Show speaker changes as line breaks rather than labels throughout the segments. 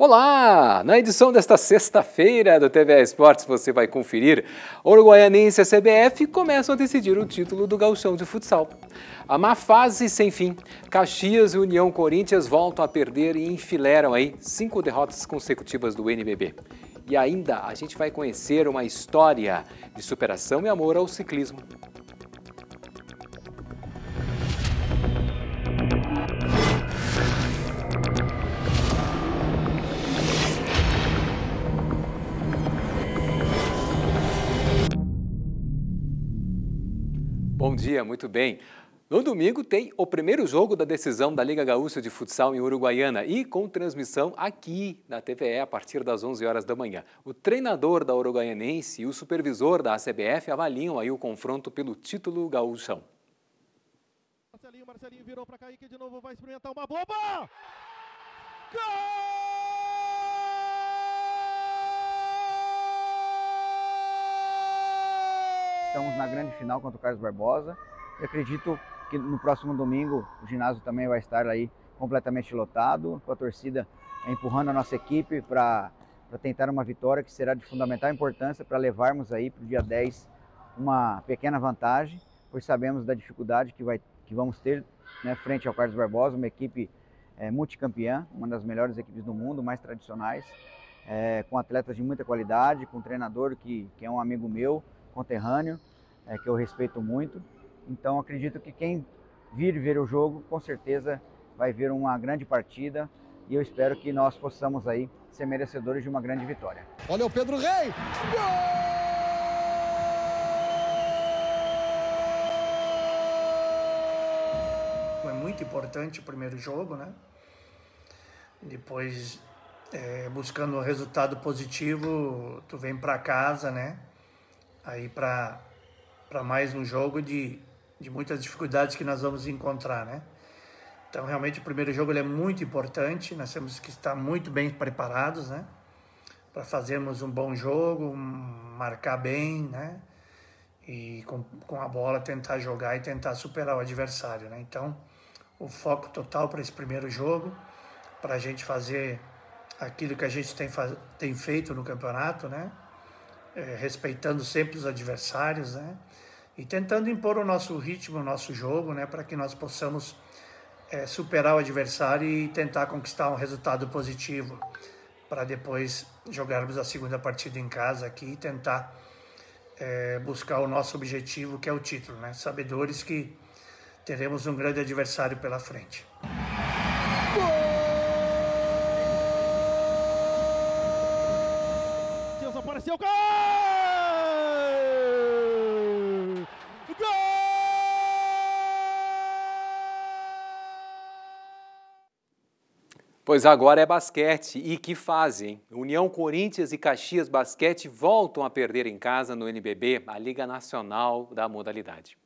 Olá! Na edição desta sexta-feira do TV Esportes você vai conferir. Uruguaianense e CBF começam a decidir o título do Gauchão de Futsal. A má fase sem fim. Caxias e União Corinthians voltam a perder e enfileiram aí cinco derrotas consecutivas do NBB. E ainda a gente vai conhecer uma história de superação e amor ao ciclismo. dia, muito bem. No domingo tem o primeiro jogo da decisão da Liga Gaúcha de Futsal em Uruguaiana e com transmissão aqui na TVE a partir das 11 horas da manhã. O treinador da Uruguaianense e o supervisor da ACBF avaliam aí o confronto pelo título gaúchão.
Marcelinho, Marcelinho virou para Kaique de novo, vai experimentar uma boba. Gol!
estamos na grande final contra o Carlos Barbosa. Eu acredito que no próximo domingo o ginásio também vai estar aí completamente lotado, com a torcida empurrando a nossa equipe para tentar uma vitória que será de fundamental importância para levarmos aí para o dia 10 uma pequena vantagem, pois sabemos da dificuldade que, vai, que vamos ter né, frente ao Carlos Barbosa, uma equipe é, multicampeã, uma das melhores equipes do mundo, mais tradicionais, é, com atletas de muita qualidade, com um treinador que, que é um amigo meu, conterrâneo, é, que eu respeito muito. Então acredito que quem vir ver o jogo, com certeza vai ver uma grande partida e eu espero que nós possamos aí ser merecedores de uma grande vitória. Olha o Pedro Rei! Gol!
É muito importante o primeiro jogo, né? Depois, é, buscando um resultado positivo, tu vem para casa, né? Aí para para mais um jogo de, de muitas dificuldades que nós vamos encontrar, né? Então, realmente, o primeiro jogo é muito importante. Nós temos que estar muito bem preparados, né? Para fazermos um bom jogo, marcar bem, né? E com, com a bola tentar jogar e tentar superar o adversário, né? Então, o foco total para esse primeiro jogo, para a gente fazer aquilo que a gente tem, tem feito no campeonato, né? É, respeitando sempre os adversários, né? e tentando impor o nosso ritmo, o nosso jogo, né, para que nós possamos é, superar o adversário e tentar conquistar um resultado positivo, para depois jogarmos a segunda partida em casa aqui e tentar é, buscar o nosso objetivo, que é o título, né, sabedores que teremos um grande adversário pela frente.
Pois agora é basquete e que fazem União Corinthians e Caxias Basquete voltam a perder em casa no NBB, a Liga Nacional da modalidade.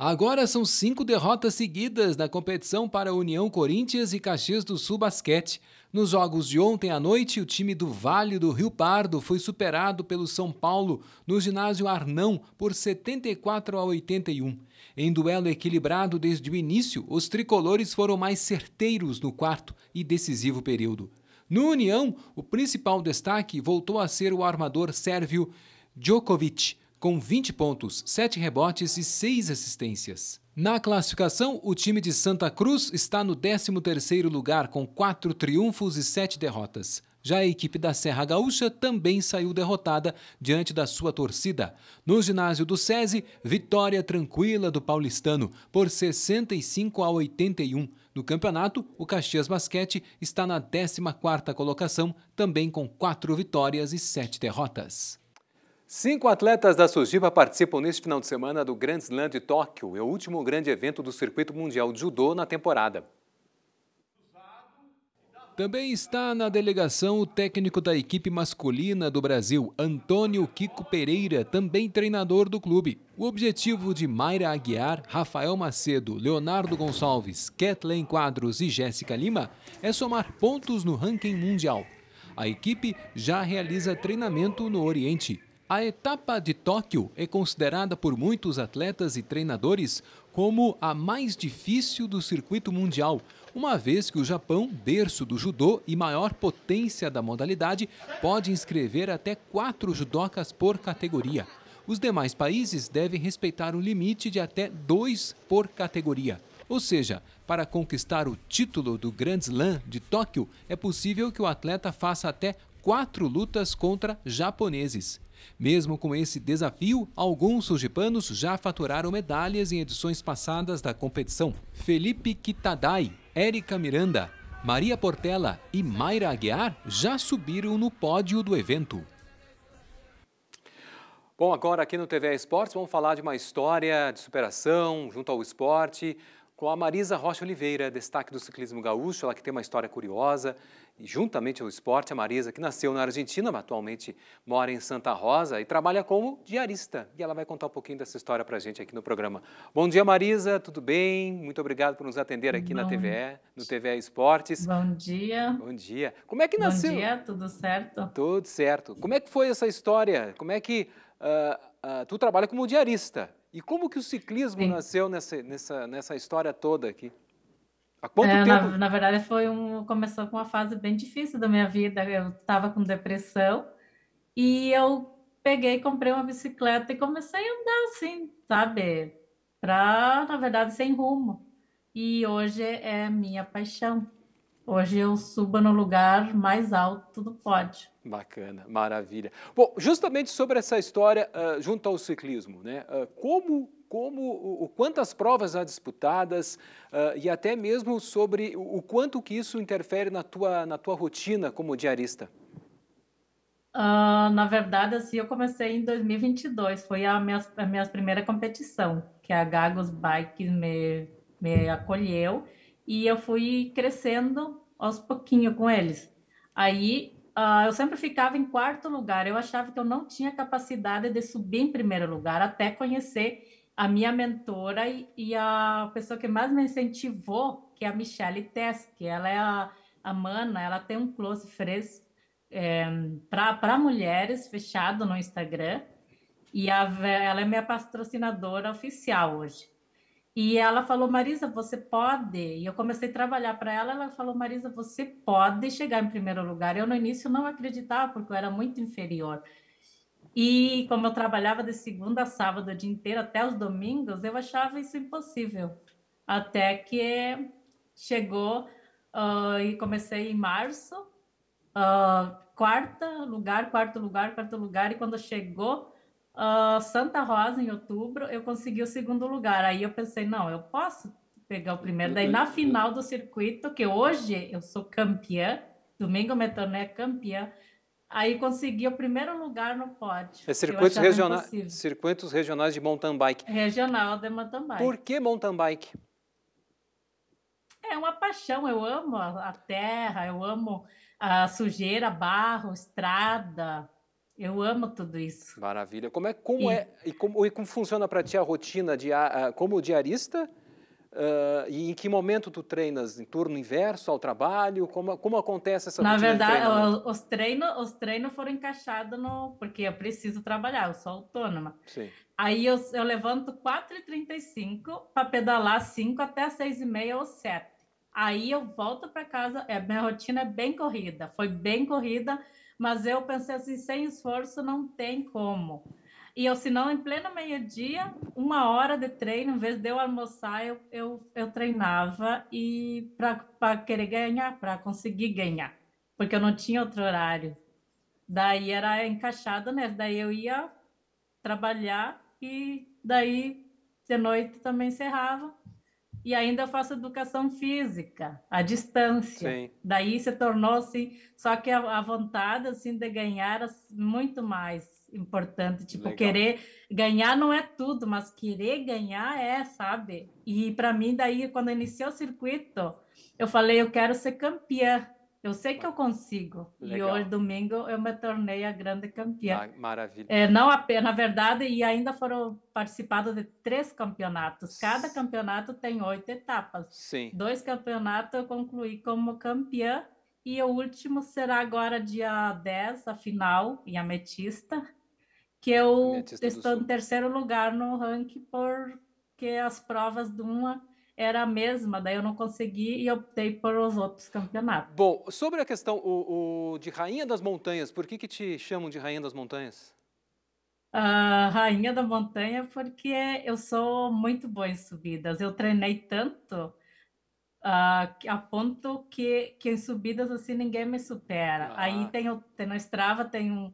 Agora são cinco derrotas seguidas na competição para a União Corinthians e Caxias do Sul Basquete. Nos jogos de ontem à noite, o time do Vale do Rio Pardo foi superado pelo São Paulo no ginásio Arnão por 74 a 81. Em duelo equilibrado desde o início, os tricolores foram mais certeiros no quarto e decisivo período. No União, o principal destaque voltou a ser o armador sérvio Djokovic, com 20 pontos, 7 rebotes e 6 assistências. Na classificação, o time de Santa Cruz está no 13º lugar com 4 triunfos e 7 derrotas. Já a equipe da Serra Gaúcha também saiu derrotada diante da sua torcida. No ginásio do SESI, vitória tranquila do paulistano por 65 a 81. No campeonato, o Caxias Basquete está na 14ª colocação, também com 4 vitórias e 7 derrotas. Cinco atletas da Sojipa participam neste final de semana do Grand Slam de Tóquio, é o último grande evento do circuito mundial de judô na temporada. Também está na delegação o técnico da equipe masculina do Brasil, Antônio Kiko Pereira, também treinador do clube. O objetivo de Mayra Aguiar, Rafael Macedo, Leonardo Gonçalves, Kathleen Quadros e Jéssica Lima é somar pontos no ranking mundial. A equipe já realiza treinamento no Oriente. A etapa de Tóquio é considerada por muitos atletas e treinadores como a mais difícil do circuito mundial, uma vez que o Japão, berço do judô e maior potência da modalidade, pode inscrever até quatro judocas por categoria. Os demais países devem respeitar um limite de até dois por categoria. Ou seja, para conquistar o título do Grand Slam de Tóquio, é possível que o atleta faça até quatro lutas contra japoneses. Mesmo com esse desafio, alguns sujipanos já faturaram medalhas em edições passadas da competição. Felipe Kitadai, Érica Miranda, Maria Portela e Mayra Aguiar já subiram no pódio do evento. Bom, agora aqui no TV Esportes vamos falar de uma história de superação junto ao esporte com a Marisa Rocha Oliveira, destaque do ciclismo gaúcho, ela que tem uma história curiosa juntamente ao esporte, a Marisa, que nasceu na Argentina, mas atualmente mora em Santa Rosa e trabalha como diarista. E ela vai contar um pouquinho dessa história para a gente aqui no programa. Bom dia, Marisa, tudo bem? Muito obrigado por nos atender aqui Bom. na TVE, no TVE Esportes. Bom dia. Bom dia. Como é que nasceu? Bom dia, tudo certo? Tudo certo. Como é que foi essa história? Como é que uh, uh, tu trabalha como diarista? E como que o ciclismo Sim. nasceu nessa, nessa, nessa história toda aqui? Há quanto é, tempo? Na, na,
verdade, foi um, começou com uma fase bem difícil da minha vida. Eu estava com depressão e eu peguei, comprei uma bicicleta e comecei a andar assim, sabe? Para, na verdade, sem rumo. E hoje é minha paixão. Hoje eu suba no lugar mais alto do pódio.
Bacana, maravilha. Bom, justamente sobre essa história uh, junto ao ciclismo, né? Uh, como como o, o quantas provas há disputadas uh, e até mesmo sobre o, o, quanto que isso interfere na tua, na tua rotina como diarista?
Uh, na verdade, assim, eu comecei em 2022, foi a minha, a minha primeira competição, que a Gagos Bike me, me acolheu, e eu fui crescendo aos pouquinhos com eles. Aí, uh, eu sempre ficava em quarto lugar, eu achava que eu não tinha capacidade de subir em primeiro lugar, até conhecer a minha mentora e, e, a pessoa que mais me incentivou, que é a Michelle Teske. Ela é a, a mana, ela tem um close fresco é, para mulheres fechado no Instagram. E a, ela é minha patrocinadora oficial hoje. E ela falou, Marisa, você pode. E eu comecei a trabalhar para ela. Ela falou, Marisa, você pode chegar em primeiro lugar. Eu no início não acreditava, porque eu era muito inferior. E como eu trabalhava de segunda a sábado o dia inteiro até os domingos, eu achava isso impossível. Até que chegou uh, e comecei em março, uh, quarta lugar, quarto lugar, quarto lugar, e quando chegou uh, Santa Rosa em outubro, eu consegui o segundo lugar. Aí eu pensei, não, eu posso pegar o primeiro. Daí na final do circuito, que hoje eu sou campeã, domingo eu me tornei é campeã, Aí consegui o primeiro lugar no pódio. É circuitos, regiona
circuitos regionais de mountain bike.
Regional
de mountain bike. Por que mountain bike?
É uma paixão, eu amo a terra, eu amo a sujeira, barro, estrada, eu amo tudo
isso. Maravilha. Como é, como e... é e como, e como funciona para ti a rotina de como diarista Uh, e em que momento tu treinas? Em turno inverso ao trabalho? Como, como acontece essa Na verdade, treino?
os treinos os treino foram encaixados no. Porque eu preciso trabalhar, eu sou autônoma. Sim. Aí eu, eu levanto 4h35 para pedalar 5 até 6h30 ou 7. Aí eu volto para casa. É, minha rotina é bem corrida, foi bem corrida, mas eu pensei assim: sem esforço não tem como. E eu, se não, em pleno meio-dia, uma hora de treino, em vez de eu almoçar, eu, eu, eu treinava e para querer ganhar, para conseguir ganhar, porque eu não tinha outro horário. Daí era encaixado né daí eu ia trabalhar e daí de noite também encerrava. E ainda eu faço educação física, à distância. Sim. Daí se tornou assim, só que a, a vontade assim de ganhar muito mais importante. Tipo, Legal. querer ganhar não é tudo, mas querer ganhar é, sabe? E para mim, daí, quando iniciou o circuito, eu falei, eu quero ser campeã. Eu sei que eu consigo. Legal. E hoje, domingo, eu me tornei a grande campeã.
Maravilha. É, não
apenas, na verdade, e ainda foram participados de três campeonatos. Cada campeonato tem oito etapas. Sim. Dois campeonatos eu concluí como campeã. E o último será agora dia 10, a final, em Ametista que eu estou em terceiro lugar no ranking porque as provas de uma era a mesma, daí eu não consegui e optei por os outros campeonatos.
Bom, sobre a questão o, o de Rainha das Montanhas, por que, que te chamam de Rainha das Montanhas?
Uh, Rainha da Montanha, porque eu sou muito boa em subidas. Eu treinei tanto Uh, a ponto que, que em subidas assim ninguém me supera. Ah. Aí tem, tem no Strava tem um,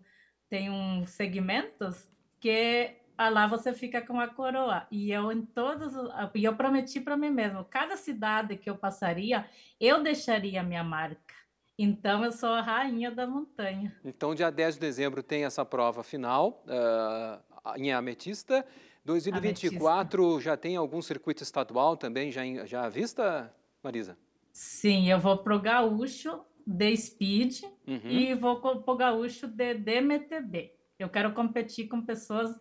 tem uns segmentos que lá você fica com a coroa. E eu em todos, e eu prometi para mim mesmo, cada cidade que eu passaria, eu deixaria minha marca. Então eu sou a rainha da montanha.
Então dia 10 de dezembro tem essa prova final uh, em Ametista. 2024 Ametista. já tem algum circuito estadual também já já à vista, Marisa?
Sim, eu vou para o Gaúcho de Speed uhum. e vou pro gaúcho de DMTB. Eu quero competir com pessoas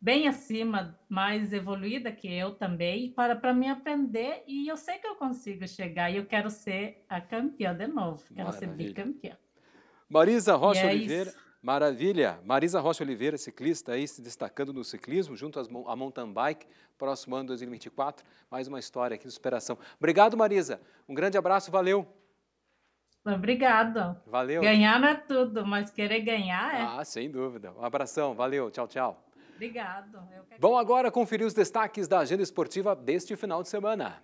bem acima, mais evoluída que eu também, para para me aprender e eu sei que eu consigo chegar e eu quero ser a campeã de novo, quero Maravilha. ser bicampeã.
Marisa Rocha é Oliveira, isso. Maravilha! Marisa Rocha Oliveira, ciclista aí se destacando no ciclismo, junto à mountain bike, próximo ano 2024. Mais uma história aqui de superação. Obrigado, Marisa. Um grande abraço, valeu!
Obrigado.
Valeu. Ganhar
não é tudo, mas querer ganhar é.
Ah, sem dúvida. Um abração, valeu, tchau, tchau.
Obrigado.
Vamos agora conferir os destaques da agenda esportiva deste final de semana.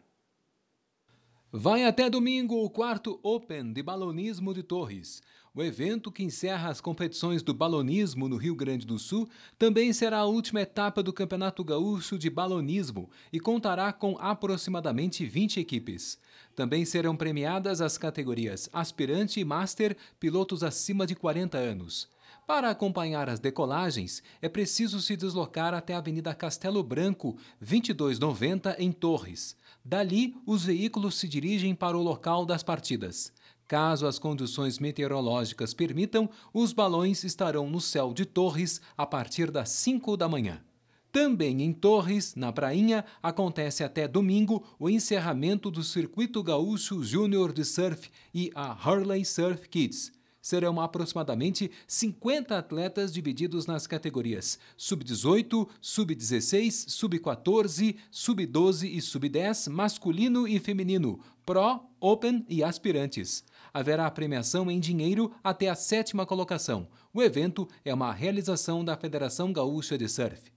Vai até domingo o quarto Open de balonismo de Torres. O evento, que encerra as competições do balonismo no Rio Grande do Sul, também será a última etapa do Campeonato Gaúcho de Balonismo e contará com aproximadamente 20 equipes. Também serão premiadas as categorias aspirante e master, pilotos acima de 40 anos. Para acompanhar as decolagens, é preciso se deslocar até a Avenida Castelo Branco, 2290, em Torres. Dali, os veículos se dirigem para o local das partidas. Caso as condições meteorológicas permitam, os balões estarão no céu de Torres a partir das 5 da manhã. Também em Torres, na Prainha, acontece até domingo o encerramento do Circuito Gaúcho Júnior de Surf e a Hurley Surf Kids serão aproximadamente 50 atletas divididos nas categorias sub-18, sub-16, sub-14, sub-12 e sub-10, masculino e feminino, pró, open e aspirantes. Haverá premiação em dinheiro até a sétima colocação. O evento é uma realização da Federação Gaúcha de Surf.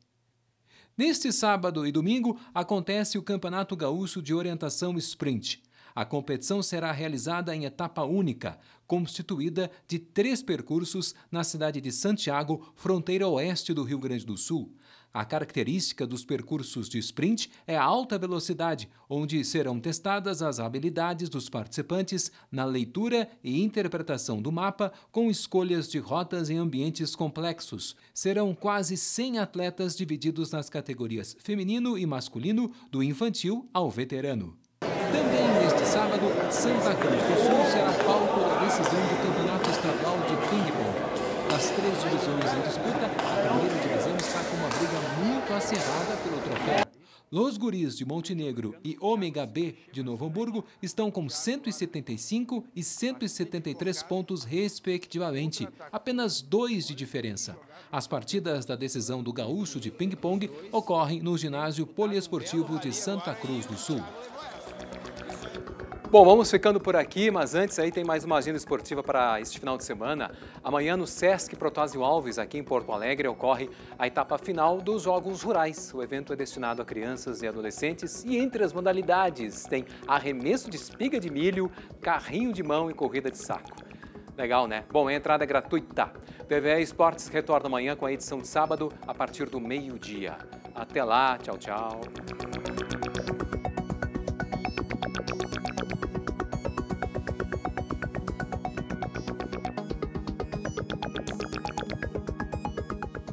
Neste sábado e domingo acontece o Campeonato Gaúcho de Orientação Sprint. A competição será realizada em etapa única, constituída de três percursos na cidade de Santiago, fronteira oeste do Rio Grande do Sul. A característica dos percursos de sprint é a alta velocidade, onde serão testadas as habilidades dos participantes na leitura e interpretação do mapa, com escolhas de rotas em ambientes complexos. Serão quase 100 atletas divididos nas categorias feminino e masculino, do infantil ao veterano. Neste sábado, Santa Cruz do Sul será palco da decisão do Campeonato Estadual de Ping-Pong. Das três divisões em disputa, a primeira divisão está com uma briga muito acirrada pelo troféu. Los Guris de Montenegro e Ômega B de Novo Hamburgo estão com 175 e 173 pontos, respectivamente, apenas dois de diferença. As partidas da decisão do Gaúcho de Ping-Pong ocorrem no ginásio poliesportivo de Santa Cruz do Sul. Bom, vamos ficando por aqui, mas antes aí tem mais uma agenda esportiva para este final de semana. Amanhã no Sesc Protásio Alves, aqui em Porto Alegre, ocorre a etapa final dos Jogos Rurais. O evento é destinado a crianças e adolescentes e entre as modalidades tem arremesso de espiga de milho, carrinho de mão e corrida de saco. Legal, né? Bom, a entrada é gratuita. TVE Esportes retorna amanhã com a edição de sábado a partir do meio-dia. Até lá, tchau, tchau.